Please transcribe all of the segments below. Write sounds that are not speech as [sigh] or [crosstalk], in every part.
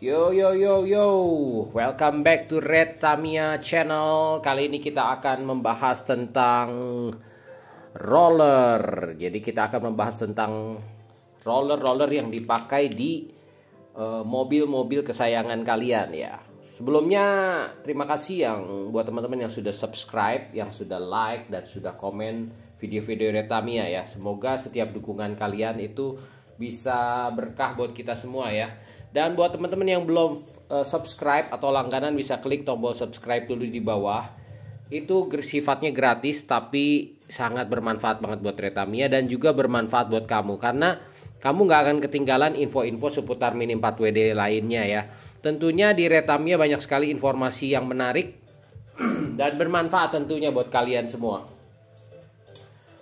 Yo yo yo yo, welcome back to Red Tamiya Channel. Kali ini kita akan membahas tentang roller. Jadi kita akan membahas tentang roller-roller yang dipakai di eh, mobil-mobil uh, kesayangan kalian ya. Sebelumnya terima kasih yang buat teman-teman yang sudah subscribe, yang sudah like dan sudah komen video-video Red Tamiya ya. Semoga setiap dukungan kalian itu bisa berkah buat kita semua ya dan buat teman-teman yang belum eh, subscribe atau langganan bisa klik tombol subscribe dulu di bawah. Itu sifatnya gratis tapi sangat bermanfaat banget buat Retamia dan juga bermanfaat buat kamu karena kamu nggak akan ketinggalan info-info seputar Mini 4WD lainnya ya. Tentunya di Retamia banyak sekali informasi yang menarik [clears throat] dan bermanfaat tentunya buat kalian semua.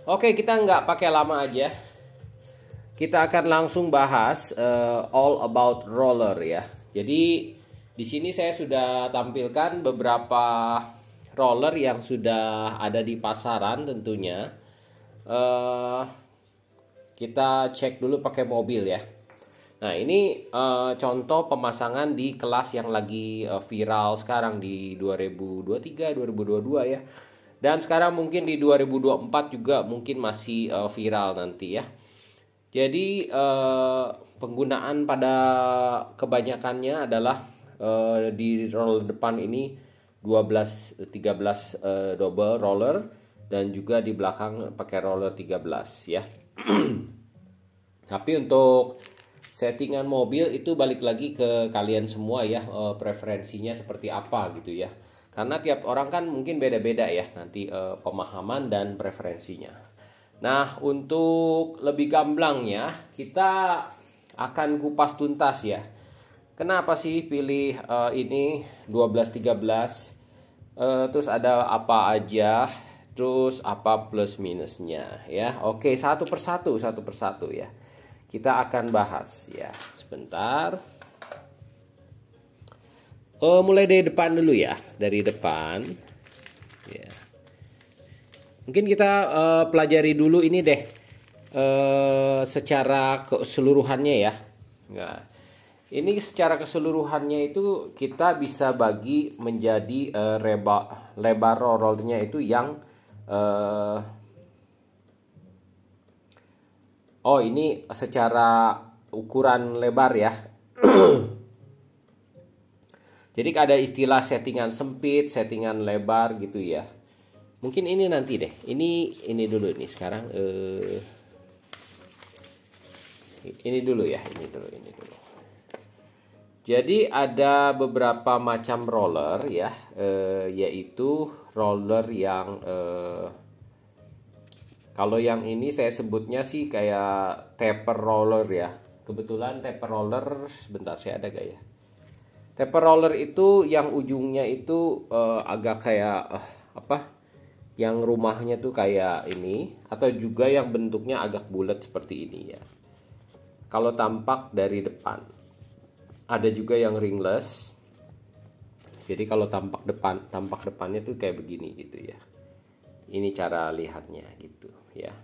Oke, kita nggak pakai lama aja kita akan langsung bahas uh, all about roller ya. Jadi di sini saya sudah tampilkan beberapa roller yang sudah ada di pasaran tentunya. Uh, kita cek dulu pakai mobil ya. Nah ini uh, contoh pemasangan di kelas yang lagi uh, viral sekarang di 2023, 2022 ya. Dan sekarang mungkin di 2024 juga mungkin masih uh, viral nanti ya. Jadi uh, penggunaan pada kebanyakannya adalah uh, di roller depan ini 12 13 uh, double roller dan juga di belakang pakai roller 13 ya. [clears throat] Tapi untuk settingan mobil itu balik lagi ke kalian semua ya uh, preferensinya seperti apa gitu ya. Karena tiap orang kan mungkin beda-beda ya nanti uh, pemahaman dan preferensinya. Nah, untuk lebih gamblangnya, kita akan kupas tuntas ya. Kenapa sih pilih uh, ini 12 13? Uh, terus ada apa aja? Terus apa plus minusnya ya? Oke, satu persatu, satu persatu ya. Kita akan bahas ya. Sebentar. Uh, mulai dari depan dulu ya, dari depan. Yeah. Mungkin kita uh, pelajari dulu ini deh uh, secara keseluruhannya ya. Nah, ini secara keseluruhannya itu kita bisa bagi menjadi uh, reba, lebar rollnya itu yang uh, oh ini secara ukuran lebar ya. [clears throat] Jadi ada istilah settingan sempit, settingan lebar gitu ya mungkin ini nanti deh ini ini dulu nih sekarang eh, ini dulu ya ini dulu ini dulu jadi ada beberapa macam roller ya, eh, yaitu roller yang eh, kalau yang ini saya sebutnya sih kayak taper roller ya. Kebetulan taper roller, sebentar saya ada gak ya? Taper roller itu yang ujungnya itu eh, agak kayak eh, apa? yang rumahnya tuh kayak ini atau juga yang bentuknya agak bulat seperti ini ya. Kalau tampak dari depan. Ada juga yang ringless. Jadi kalau tampak depan, tampak depannya tuh kayak begini gitu ya. Ini cara lihatnya gitu ya.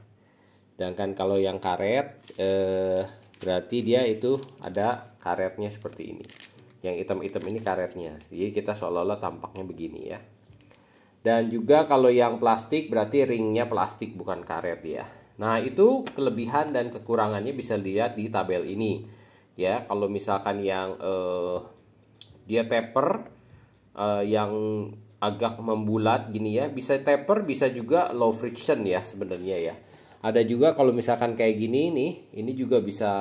Sedangkan kalau yang karet eh, berarti dia itu ada karetnya seperti ini. Yang hitam-hitam ini karetnya. Jadi kita seolah-olah tampaknya begini ya. Dan juga kalau yang plastik berarti ringnya plastik bukan karet ya. Nah itu kelebihan dan kekurangannya bisa dilihat di tabel ini. Ya kalau misalkan yang eh, dia taper eh, yang agak membulat gini ya bisa taper bisa juga low friction ya sebenarnya ya. Ada juga kalau misalkan kayak gini nih ini juga bisa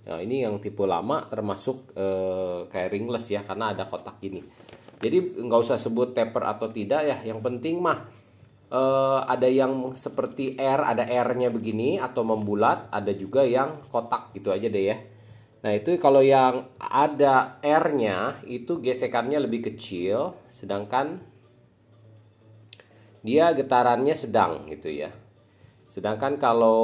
Nah, ini yang tipe lama termasuk eh, kayak ringless ya karena ada kotak gini. Jadi nggak usah sebut taper atau tidak ya. Yang penting mah uh, ada yang seperti R, ada R-nya begini atau membulat, ada juga yang kotak gitu aja deh ya. Nah itu kalau yang ada R-nya itu gesekannya lebih kecil, sedangkan dia getarannya sedang gitu ya. Sedangkan kalau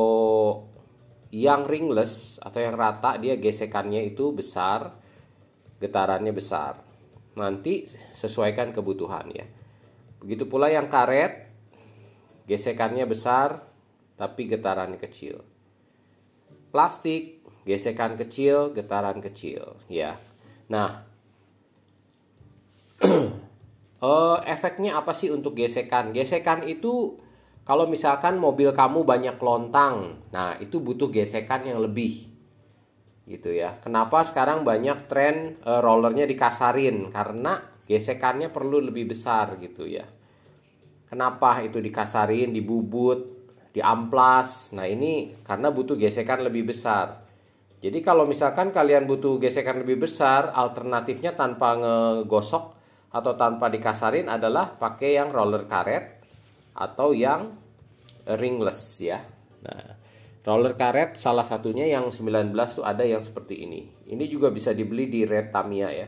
yang ringless atau yang rata dia gesekannya itu besar, getarannya besar nanti sesuaikan kebutuhan ya. Begitu pula yang karet, gesekannya besar tapi getarannya kecil. Plastik, gesekan kecil, getaran kecil ya. Nah, uh, [clears throat] efeknya apa sih untuk gesekan? Gesekan itu kalau misalkan mobil kamu banyak lontang, nah itu butuh gesekan yang lebih gitu ya. Kenapa sekarang banyak tren e, rollernya dikasarin? Karena gesekannya perlu lebih besar gitu ya. Kenapa itu dikasarin, dibubut, diamplas? Nah ini karena butuh gesekan lebih besar. Jadi kalau misalkan kalian butuh gesekan lebih besar, alternatifnya tanpa ngegosok atau tanpa dikasarin adalah pakai yang roller karet atau yang ringless ya. Nah, Roller karet salah satunya yang 19 tuh ada yang seperti ini. Ini juga bisa dibeli di Red Tamiya ya.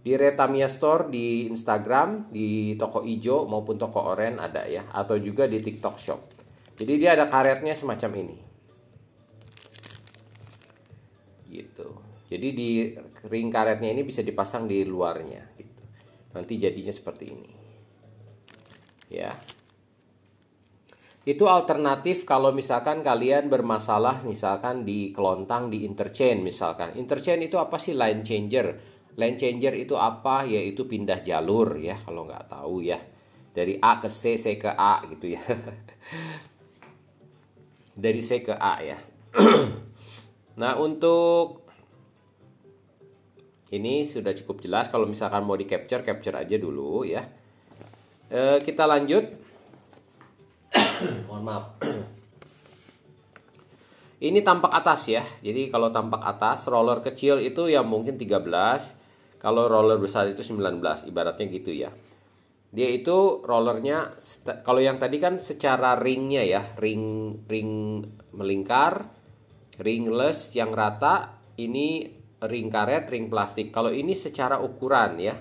Di Red Tamiya Store di Instagram, di toko ijo maupun toko oren ada ya. Atau juga di TikTok Shop. Jadi dia ada karetnya semacam ini. Gitu. Jadi di ring karetnya ini bisa dipasang di luarnya gitu. Nanti jadinya seperti ini. Ya. Itu alternatif kalau misalkan kalian bermasalah misalkan di kelontang di interchange misalkan. interchange itu apa sih line changer? Line changer itu apa? Yaitu pindah jalur ya kalau nggak tahu ya. Dari A ke C, C ke A gitu ya. [laughs] Dari C ke A ya. [clears throat] nah untuk ini sudah cukup jelas kalau misalkan mau di capture capture aja dulu ya. Eh, kita lanjut mohon maaf [clears throat] ini tampak atas ya jadi kalau tampak atas roller kecil itu ya mungkin 13 kalau roller besar itu 19 ibaratnya gitu ya dia itu rollernya kalau yang tadi kan secara ringnya ya ring ring melingkar ringless yang rata ini ring karet ring plastik kalau ini secara ukuran ya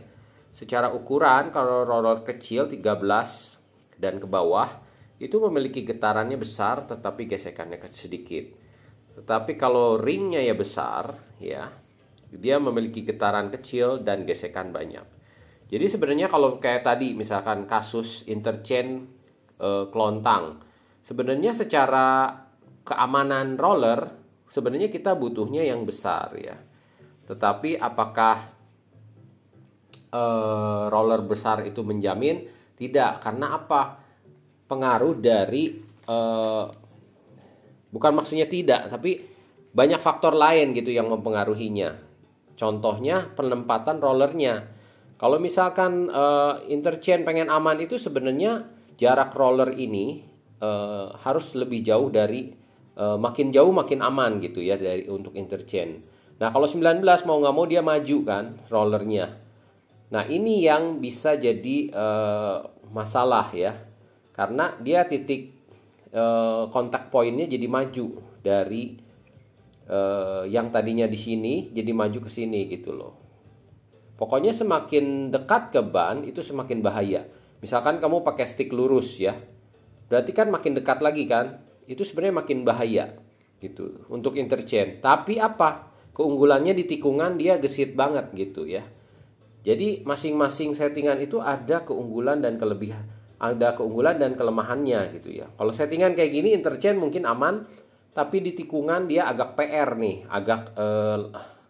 secara ukuran kalau roller kecil 13 dan ke bawah itu memiliki getarannya besar tetapi gesekannya sedikit. Tetapi kalau ringnya ya besar ya, dia memiliki getaran kecil dan gesekan banyak. Jadi sebenarnya kalau kayak tadi misalkan kasus interchain e, kelontang, sebenarnya secara keamanan roller sebenarnya kita butuhnya yang besar ya. Tetapi apakah e, roller besar itu menjamin? Tidak, karena apa? pengaruh dari uh, bukan maksudnya tidak, tapi banyak faktor lain gitu yang mempengaruhinya. Contohnya penempatan rollernya. Kalau misalkan uh, interchain pengen aman itu sebenarnya jarak roller ini uh, harus lebih jauh dari uh, makin jauh makin aman gitu ya dari untuk interchain. Nah kalau 19 mau nggak mau dia maju kan rollernya. Nah ini yang bisa jadi uh, masalah ya karena dia titik e, kontak poinnya jadi maju dari e, yang tadinya di sini jadi maju ke sini gitu loh. Pokoknya semakin dekat ke ban itu semakin bahaya. Misalkan kamu pakai stick lurus ya, berarti kan makin dekat lagi kan? Itu sebenarnya makin bahaya gitu untuk interchange. Tapi apa? Keunggulannya di tikungan dia gesit banget gitu ya. Jadi masing-masing settingan itu ada keunggulan dan kelebihan ada keunggulan dan kelemahannya gitu ya. Kalau settingan kayak gini interchain mungkin aman, tapi di tikungan dia agak PR nih, agak eh,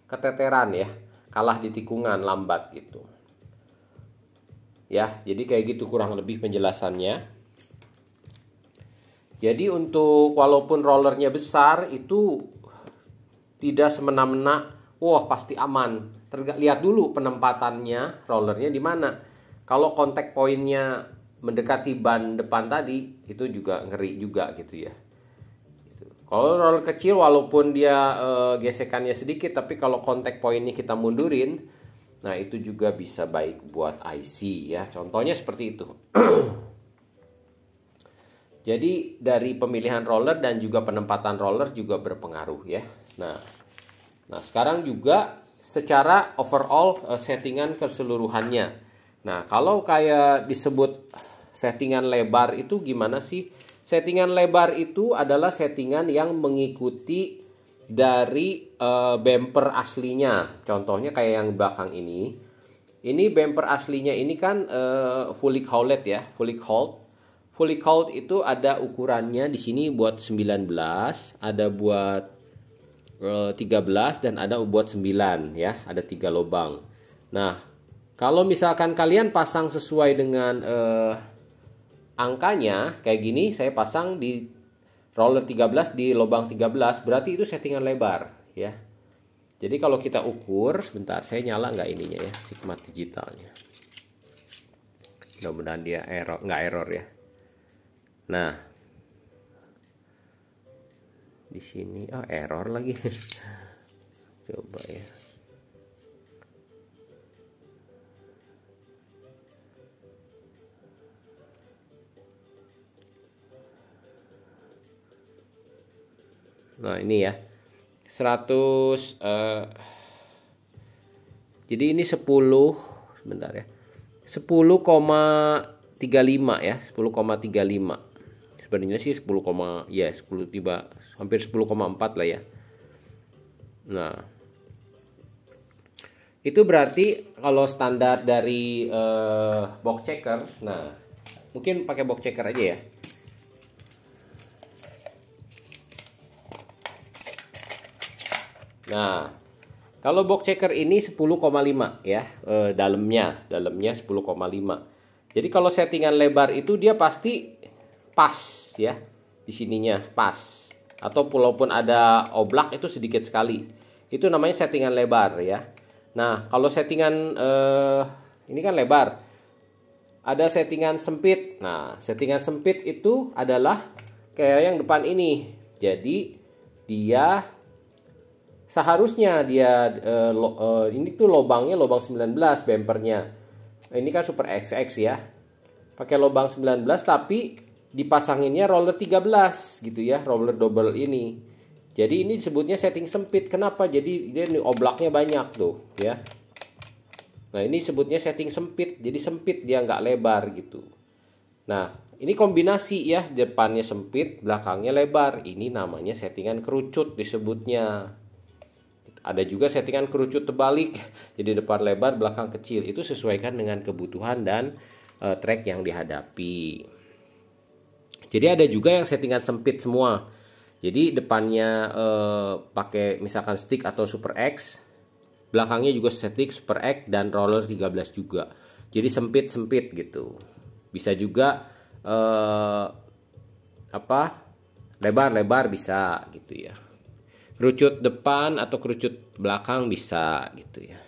keteteran ya, kalah di tikungan lambat gitu. Ya, jadi kayak gitu kurang lebih penjelasannya. Jadi untuk walaupun rollernya besar itu tidak semena-mena, wah pasti aman. Terga, lihat dulu penempatannya rollernya di mana. Kalau kontak poinnya mendekati ban depan tadi itu juga ngeri juga gitu ya. Gitu. Kalau roller kecil walaupun dia e, gesekannya sedikit tapi kalau kontak poinnya kita mundurin nah itu juga bisa baik buat IC ya. Contohnya seperti itu. [clears throat] Jadi dari pemilihan roller dan juga penempatan roller juga berpengaruh ya. Nah, nah sekarang juga secara overall eh, settingan keseluruhannya. Nah, kalau kayak disebut Settingan lebar itu gimana sih? Settingan lebar itu adalah settingan yang mengikuti dari uh, bumper aslinya. Contohnya kayak yang belakang ini. Ini bumper aslinya ini kan uh, eh, fully cowled ya, fully cowled. Fully cowled itu ada ukurannya di sini buat 19, ada buat uh, eh, 13 dan ada buat 9 ya, ada tiga lubang. Nah, kalau misalkan kalian pasang sesuai dengan uh, angkanya kayak gini saya pasang di roller 13 di lubang 13 berarti itu settingan lebar ya jadi kalau kita ukur sebentar saya nyala nggak ininya ya sigma digitalnya mudah-mudahan dia error nggak error ya nah di sini oh error lagi [laughs] coba ya Nah, ini ya. 100 uh, eh, jadi ini 10 sebentar ya. 10,35 ya, 10,35. Sebenarnya sih 10, ya 10 tiba hampir 10,4 lah ya. Nah, itu berarti kalau standar dari uh, box checker, nah mungkin pakai box checker aja ya. Nah, kalau box checker ini 10,5 ya eh, dalamnya, dalamnya 10,5. Jadi kalau settingan lebar itu dia pasti pas ya di sininya pas atau walaupun ada oblak itu sedikit sekali. Itu namanya settingan lebar ya. Nah, kalau settingan eh, ini kan lebar. Ada settingan sempit. Nah, settingan sempit itu adalah kayak yang depan ini. Jadi dia seharusnya dia uh, lo, uh, ini tuh lobangnya lobang 19 bempernya ini kan super XX ya pakai lobang 19 tapi dipasanginnya roller 13 gitu ya roller double ini jadi ini disebutnya setting sempit kenapa jadi dia oblaknya banyak tuh ya nah ini sebutnya setting sempit jadi sempit dia nggak lebar gitu nah ini kombinasi ya depannya sempit belakangnya lebar ini namanya settingan kerucut disebutnya ada juga settingan kerucut terbalik [laughs] jadi depan lebar belakang kecil itu sesuaikan dengan kebutuhan dan e, track yang dihadapi jadi ada juga yang settingan sempit semua jadi depannya e, pakai misalkan stick atau super X belakangnya juga stick super X dan roller 13 juga jadi sempit sempit gitu bisa juga e, apa lebar lebar bisa gitu ya kerucut depan atau kerucut belakang bisa gitu ya.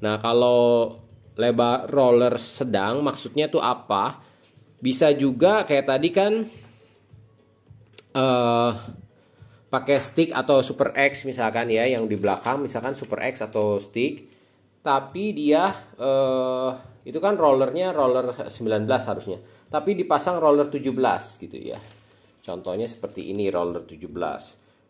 Nah, kalau lebar roller sedang maksudnya tuh apa? Bisa juga kayak tadi kan uh, pakai stick atau super X misalkan ya yang di belakang misalkan super X atau stick tapi dia uh, itu kan rollernya roller 19 harusnya tapi dipasang roller 17 gitu ya contohnya seperti ini roller 17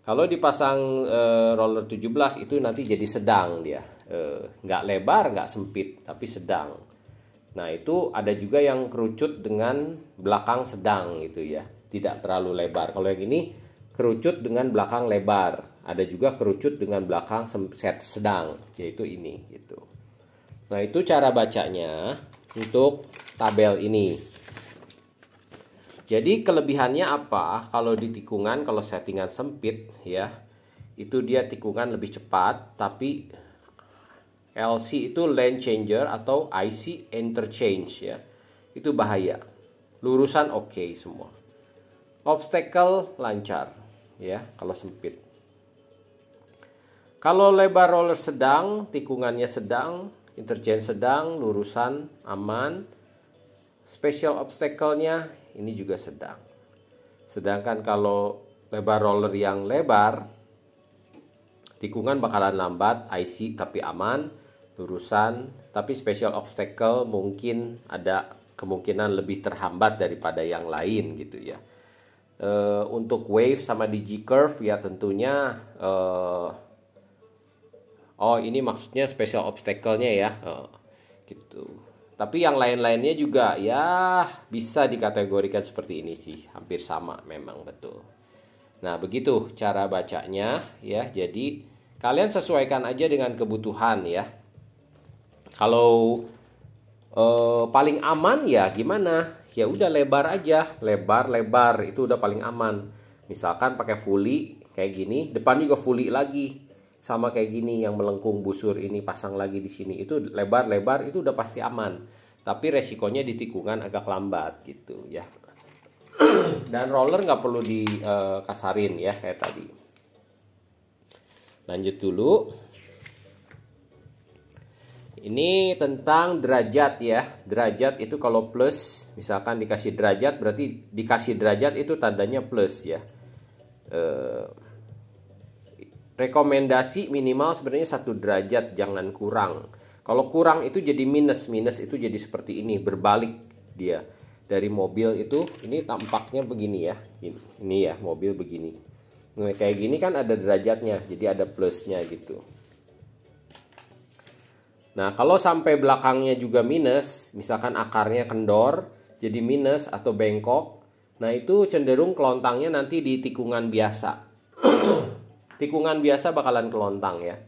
kalau dipasang e, roller 17 itu nanti jadi sedang dia. E, nggak lebar, nggak sempit, tapi sedang. Nah itu ada juga yang kerucut dengan belakang sedang gitu ya. Tidak terlalu lebar. Kalau yang ini kerucut dengan belakang lebar. Ada juga kerucut dengan belakang set sedang, yaitu ini gitu. Nah itu cara bacanya untuk tabel ini. Jadi kelebihannya apa? Kalau di tikungan kalau settingan sempit ya, itu dia tikungan lebih cepat tapi LC itu lane changer atau IC interchange ya. Itu bahaya. Lurusan oke okay semua. Obstacle lancar ya kalau sempit. Kalau lebar roller sedang, tikungannya sedang, interchange sedang, lurusan aman special obstacle-nya ini juga sedang. Sedangkan kalau lebar roller yang lebar, tikungan bakalan lambat, IC tapi aman, lurusan, tapi special obstacle mungkin ada kemungkinan lebih terhambat daripada yang lain gitu ya. Uh, untuk wave sama di curve ya tentunya uh, oh ini maksudnya special obstacle-nya ya. uh, gitu. Tapi yang lain-lainnya juga ya bisa dikategorikan seperti ini sih, hampir sama memang betul. Nah, begitu cara bacanya ya. Jadi kalian sesuaikan aja dengan kebutuhan ya. Kalau eh, paling aman ya gimana? Ya udah lebar aja, lebar lebar itu udah paling aman. Misalkan pakai fully kayak gini, depan juga fully lagi sama kayak gini yang melengkung busur ini pasang lagi di sini itu lebar-lebar itu udah pasti aman tapi resikonya di tikungan agak lambat gitu ya [clears throat] dan roller nggak perlu dikasarin eh, ya kayak tadi lanjut dulu ini tentang derajat ya derajat itu kalau plus misalkan dikasih derajat berarti dikasih derajat itu tandanya plus ya uh, rekomendasi minimal sebenarnya satu derajat jangan kurang kalau kurang itu jadi minus minus itu jadi seperti ini berbalik dia dari mobil itu ini tampaknya begini ya ini, ya mobil begini nah, kayak gini kan ada derajatnya jadi ada plusnya gitu nah kalau sampai belakangnya juga minus misalkan akarnya kendor jadi minus atau bengkok nah itu cenderung kelontangnya nanti di tikungan biasa [clears throat] tikungan biasa bakalan kelontang ya.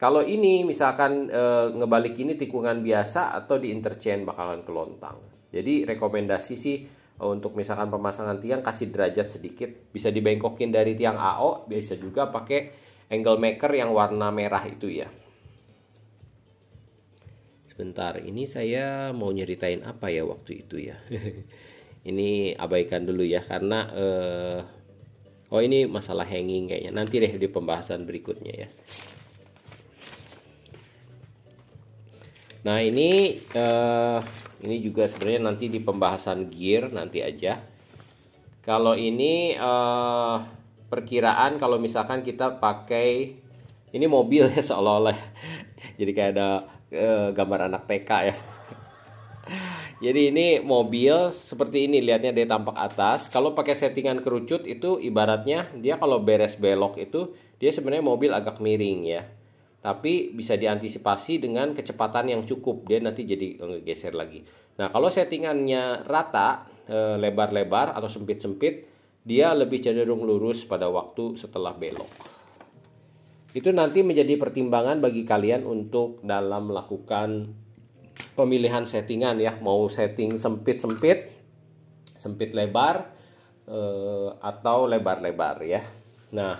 Kalau ini misalkan e, ngebalik ini tikungan biasa atau di interchange bakalan kelontang. Jadi rekomendasi sih eh, untuk misalkan pemasangan tiang kasih derajat sedikit, bisa dibengkokin dari tiang AO, bisa juga pakai angle maker yang warna merah itu ya. Sebentar, ini saya mau nyeritain apa ya waktu itu ya. [laughs] ini abaikan dulu ya karena eh, Oh ini masalah hanging kayaknya. Nanti deh di pembahasan berikutnya ya. Nah ini uh, ini juga sebenarnya nanti di pembahasan gear nanti aja. Kalau ini uh, perkiraan kalau misalkan kita pakai ini mobil ya seolah-olah. [laughs] Jadi kayak ada uh, gambar anak TK ya. Jadi ini mobil seperti ini lihatnya dari tampak atas. Kalau pakai settingan kerucut itu ibaratnya dia kalau beres belok itu dia sebenarnya mobil agak miring ya. Tapi bisa diantisipasi dengan kecepatan yang cukup dia nanti jadi geser lagi. Nah kalau settingannya rata eh, lebar-lebar atau sempit-sempit dia lebih cenderung lurus pada waktu setelah belok. Itu nanti menjadi pertimbangan bagi kalian untuk dalam melakukan pemilihan settingan ya mau setting sempit sempit sempit lebar eh, atau lebar lebar ya nah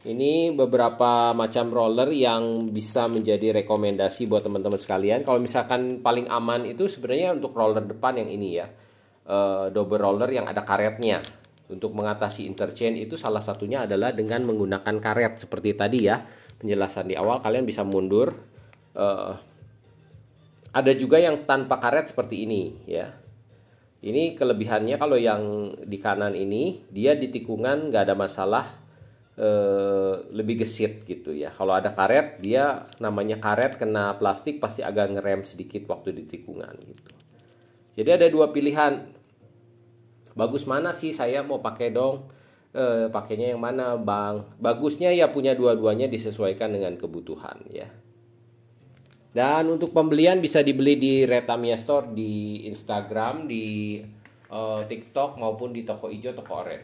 ini beberapa macam roller yang bisa menjadi rekomendasi buat teman-teman sekalian kalau misalkan paling aman itu sebenarnya untuk roller depan yang ini ya eh, double roller yang ada karetnya untuk mengatasi interchange itu salah satunya adalah dengan menggunakan karet seperti tadi ya penjelasan di awal kalian bisa mundur eh, ada juga yang tanpa karet seperti ini ya. Ini kelebihannya kalau yang di kanan ini dia di tikungan nggak ada masalah e, lebih gesit gitu ya. Kalau ada karet dia namanya karet kena plastik pasti agak ngerem sedikit waktu di tikungan gitu. Jadi ada dua pilihan. Bagus mana sih saya mau pakai dong? e, pakainya yang mana bang bagusnya ya punya dua-duanya disesuaikan dengan kebutuhan ya dan untuk pembelian bisa dibeli di Retamia Store di Instagram, di uh, TikTok maupun di toko hijau, toko oranye.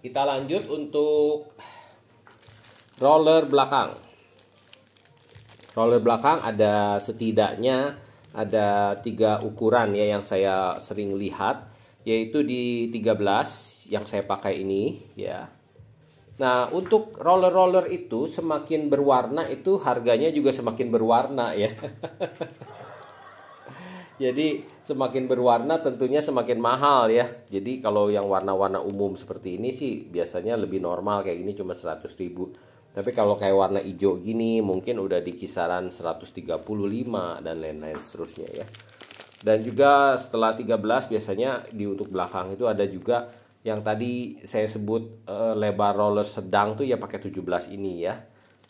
Kita lanjut untuk roller belakang. Roller belakang ada setidaknya ada tiga ukuran ya yang saya sering lihat yaitu di 13 yang saya pakai ini ya Nah, untuk roller-roller itu semakin berwarna itu harganya juga semakin berwarna ya. [laughs] Jadi semakin berwarna tentunya semakin mahal ya. Jadi kalau yang warna-warna umum seperti ini sih biasanya lebih normal kayak gini cuma 100 ribu. Tapi kalau kayak warna hijau gini mungkin udah di kisaran 135 dan lain-lain seterusnya ya. Dan juga setelah 13 biasanya di untuk belakang itu ada juga yang tadi saya sebut uh, lebar roller sedang tuh ya pakai 17 ini ya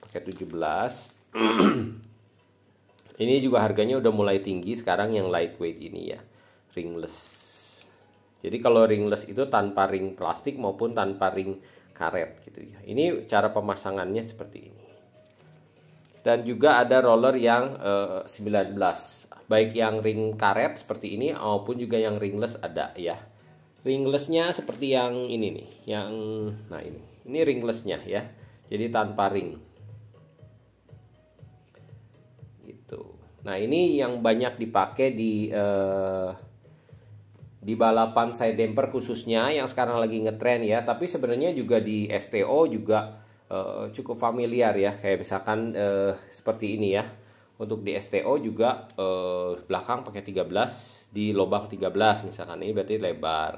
pakai 17 [clears throat] ini juga harganya udah mulai tinggi sekarang yang lightweight ini ya ringless jadi kalau ringless itu tanpa ring plastik maupun tanpa ring karet gitu ya ini cara pemasangannya seperti ini dan juga ada roller yang uh, eh, 19 baik yang ring karet seperti ini maupun juga yang ringless ada ya ringlessnya seperti yang ini nih yang nah ini ini ringlessnya ya jadi tanpa ring gitu nah ini yang banyak dipakai di eh, di balapan side damper khususnya yang sekarang lagi ngetren ya tapi sebenarnya juga di STO juga eh, cukup familiar ya kayak misalkan eh, seperti ini ya untuk di STO juga eh, belakang pakai 13 di lubang 13 misalkan ini berarti lebar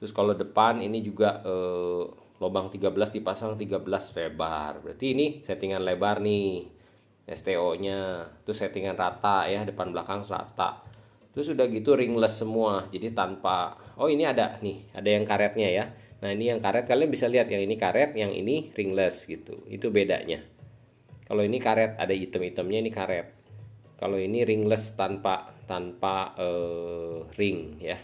terus kalau depan ini juga eh, lubang 13 dipasang 13 lebar berarti ini settingan lebar nih STO nya terus settingan rata ya depan belakang rata terus sudah gitu ringless semua jadi tanpa oh ini ada nih ada yang karetnya ya nah ini yang karet kalian bisa lihat yang ini karet yang ini ringless gitu itu bedanya kalau ini karet ada item-itemnya ini karet. Kalau ini ringless tanpa tanpa uh, ring ya.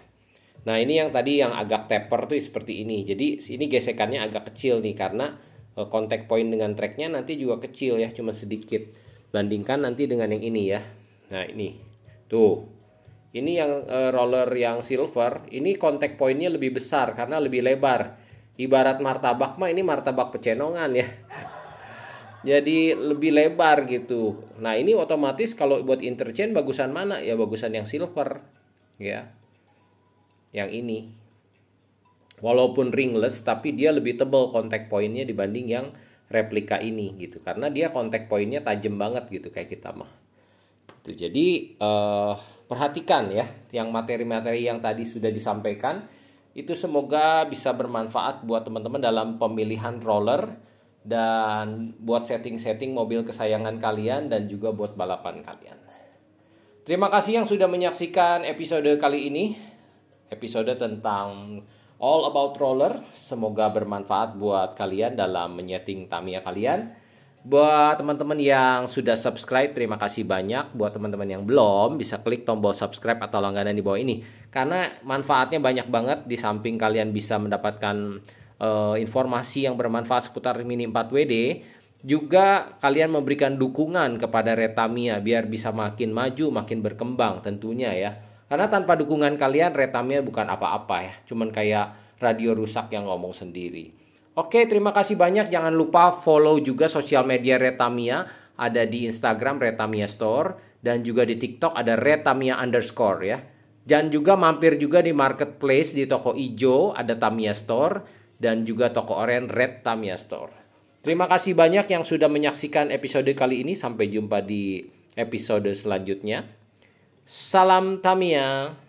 Nah ini yang tadi yang agak taper tuh seperti ini. Jadi ini gesekannya agak kecil nih karena uh, kontak point dengan tracknya nanti juga kecil ya, cuma sedikit. Bandingkan nanti dengan yang ini ya. Nah ini tuh. Ini yang uh, roller yang silver, ini kontak pointnya lebih besar karena lebih lebar. Ibarat martabak mah ini martabak pecenongan ya jadi lebih lebar gitu. Nah, ini otomatis kalau buat interchain bagusan mana? Ya bagusan yang silver ya. Yang ini. Walaupun ringless tapi dia lebih tebal kontak poinnya dibanding yang replika ini gitu karena dia kontak poinnya tajam banget gitu kayak kita mah. Gitu. Jadi uh, perhatikan ya yang materi-materi yang tadi sudah disampaikan itu semoga bisa bermanfaat buat teman-teman dalam pemilihan roller dan buat setting-setting mobil kesayangan kalian dan juga buat balapan kalian. Terima kasih yang sudah menyaksikan episode kali ini, episode tentang All About Roller. Semoga bermanfaat buat kalian dalam menyeting Tamiya kalian. Buat teman-teman yang sudah subscribe, terima kasih banyak. Buat teman-teman yang belum, bisa klik tombol subscribe atau langganan di bawah ini. Karena manfaatnya banyak banget, di samping kalian bisa mendapatkan uh, informasi yang bermanfaat seputar Mini 4WD juga kalian memberikan dukungan kepada Retamia biar bisa makin maju, makin berkembang tentunya ya. Karena tanpa dukungan kalian Retamia bukan apa-apa ya, cuman kayak radio rusak yang ngomong sendiri. Oke, terima kasih banyak. Jangan lupa follow juga sosial media Retamia. Ada di Instagram Retamia Store dan juga di TikTok ada Retamia underscore ya. Dan juga mampir juga di marketplace di toko Ijo ada Tamia Store dan juga toko oren Red Tamiya Store. Terima kasih banyak yang sudah menyaksikan episode kali ini. Sampai jumpa di episode selanjutnya. Salam Tamiya.